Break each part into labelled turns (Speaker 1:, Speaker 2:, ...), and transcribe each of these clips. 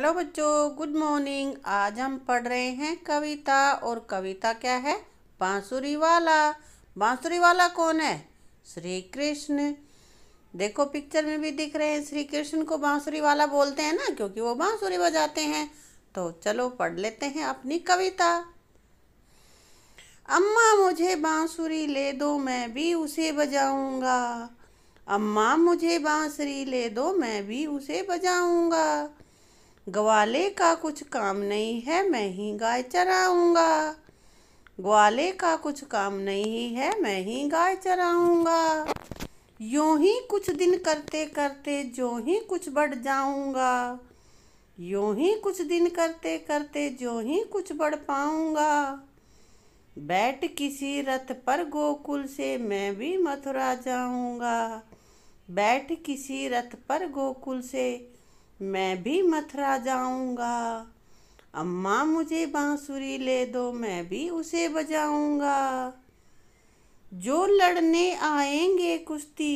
Speaker 1: hello बच्चों good morning आज हम पढ़ रहे हैं कविता और कविता क्या है बांसुरी वाला बांसुरी वाला कौन है श्री कृष्ण देखो पिक्चर में भी दिख रहे हैं श्री कृष्ण को बांसुरी वाला बोलते हैं ना क्योंकि वो बांसुरी बजाते हैं तो चलो पढ़ लेते हैं अपनी कविता अम्मा मुझे बांसुरी ले दो मैं भी उसे बजाऊंगा अम्मा मुझे बांसुरी ले दो मैं भी उसे बजाऊंगा ग्वाले का कुछ काम नहीं है मैं ही गाय चराऊंगा ग्वाले का कुछ काम नहीं है मैं ही गाय चराऊंगा यूं ही कुछ दिन करते करते जो ही कुछ बढ़ जाऊंगा यूं ही कुछ दिन करते करते जो ही कुछ बढ़ पाऊंगा बैठ किसी रथ पर गोकुल से मैं भी मथुरा जाऊंगा बैठ किसी रथ पर गोकुल से मैं भी मथुरा जाऊंगा अम्मा मुझे बांसुरी ले दो मैं भी उसे बजाऊंगा जो लड़ने आएंगे कुश्ती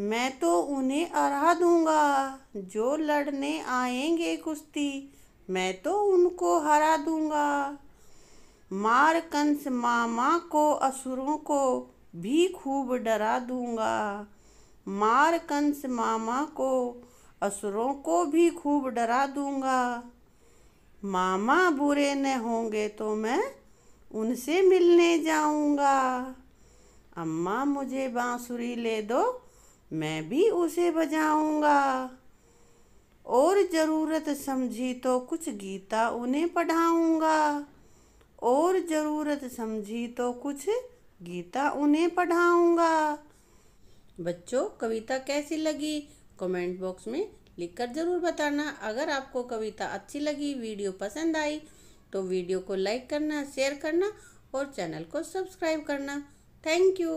Speaker 1: मैं तो उन्हें हरा दूंगा जो लड़ने आएंगे कुश्ती मैं तो उनको हरा दूंगा मार कंस मामा को असुरों को भी खूब डरा दूंगा मार कंस मामा को असुरों को भी खूब डरा दूंगा मामा बुरे न होंगे तो मैं उनसे मिलने जाऊंगा अम्मा मुझे बांसुरी ले दो मैं भी उसे बजाऊंगा और ज़रूरत समझी तो कुछ गीता उन्हें पढ़ाऊंगा और ज़रूरत समझी तो कुछ गीता उन्हें पढ़ाऊंगा बच्चों कविता कैसी लगी कमेंट बॉक्स में लिखकर ज़रूर बताना अगर आपको कविता अच्छी लगी वीडियो पसंद आई तो वीडियो को लाइक करना शेयर करना और चैनल को सब्सक्राइब करना थैंक यू